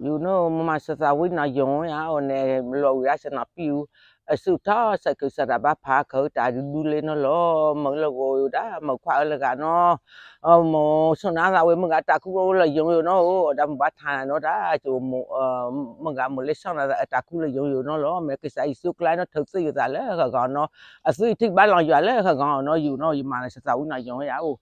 you know mama sasa we na yon ya on e lo ya se na piu a su ta sa ku sa da ba pha ko ta du le no lo mo lo go da mo kwa le ga no mo so na ga we mo ga ta ku lo lo yon yo no da mo ba tha no da chu mo mo ga mo le so na ta ku le yon yo no lo me ke sa su kla no thuk si yo da le ga ga no a su thik ba lo yo le ga ga no you know you ma sa sa we na yon ya o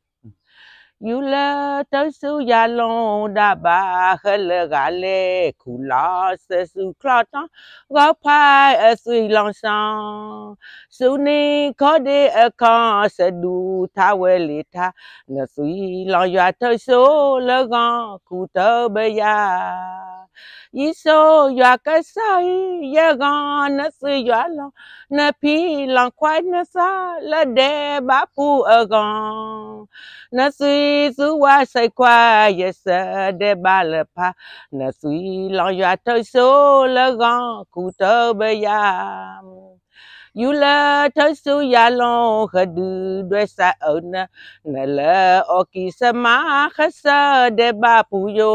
Yula tosu yalon da ba hele gale kula se su klata go pai a sui long sang suni kode a kan se du ta welita na sui long ya tosu le gan kuta be ya iso ya ka sai ya ga na su ya lo na pi la kwai na sa la de ba pu a ga na su su wa sai kwa ya sa de ba la pa na su la ya to so la ga ku to ba ya you la thơ su ya lo kha du đuôi sa ở na na la o ki sa ma kha sa de ba pu yo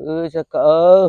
ừ, cỡ